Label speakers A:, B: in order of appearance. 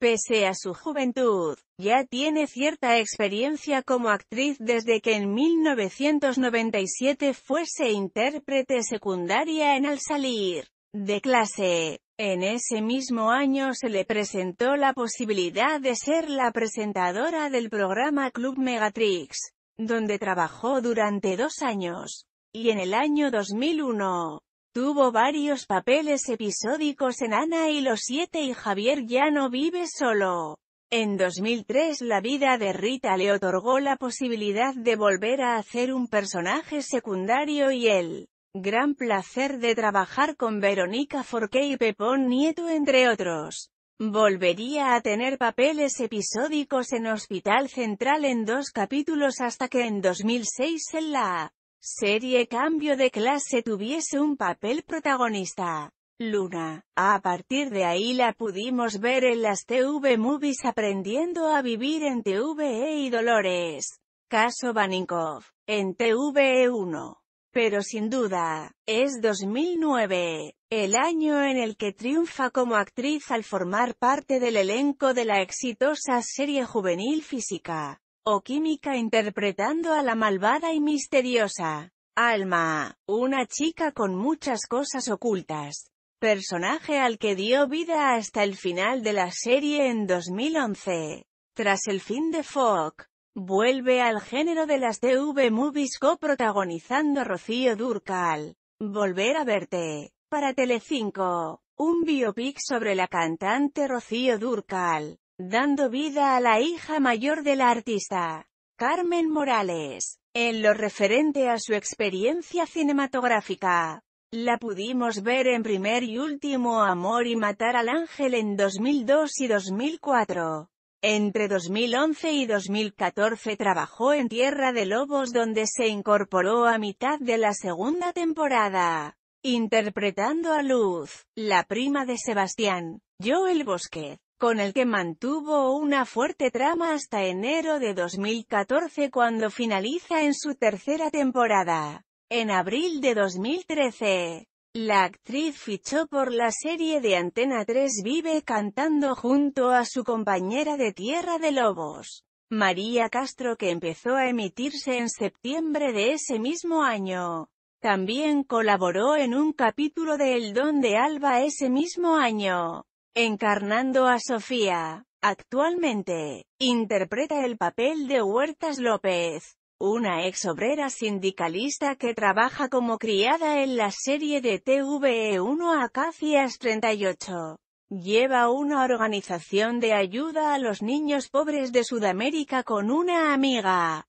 A: Pese a su juventud, ya tiene cierta experiencia como actriz desde que en 1997 fuese intérprete secundaria en Al salir de clase. En ese mismo año se le presentó la posibilidad de ser la presentadora del programa Club Megatrix, donde trabajó durante dos años. Y en el año 2001, Tuvo varios papeles episódicos en Ana y los siete y Javier ya no vive solo. En 2003 la vida de Rita le otorgó la posibilidad de volver a hacer un personaje secundario y el gran placer de trabajar con Verónica Forqué y Pepón Nieto entre otros. Volvería a tener papeles episódicos en Hospital Central en dos capítulos hasta que en 2006 en la serie Cambio de clase tuviese un papel protagonista. Luna. A partir de ahí la pudimos ver en las TV Movies aprendiendo a vivir en TVE y Dolores. Caso Vaninkov. En TVE1. Pero sin duda, es 2009, el año en el que triunfa como actriz al formar parte del elenco de la exitosa serie juvenil física o química interpretando a la malvada y misteriosa Alma, una chica con muchas cosas ocultas, personaje al que dio vida hasta el final de la serie en 2011. Tras el fin de Fogg, vuelve al género de las TV Movies coprotagonizando Rocío Durcal. Volver a verte. Para Telecinco, un biopic sobre la cantante Rocío Durcal, dando vida a la hija mayor de la artista, Carmen Morales. En lo referente a su experiencia cinematográfica, la pudimos ver en Primer y Último Amor y Matar al Ángel en 2002 y 2004. Entre 2011 y 2014 trabajó en Tierra de Lobos donde se incorporó a mitad de la segunda temporada, interpretando a Luz, la prima de Sebastián, Joel Bosquet con el que mantuvo una fuerte trama hasta enero de 2014 cuando finaliza en su tercera temporada. En abril de 2013, la actriz fichó por la serie de Antena 3 Vive cantando junto a su compañera de Tierra de Lobos, María Castro que empezó a emitirse en septiembre de ese mismo año. También colaboró en un capítulo de El Don de Alba ese mismo año encarnando a Sofía. Actualmente, interpreta el papel de Huertas López, una ex obrera sindicalista que trabaja como criada en la serie de TVE1 Acacias 38. Lleva una organización de ayuda a los niños pobres de Sudamérica con una amiga.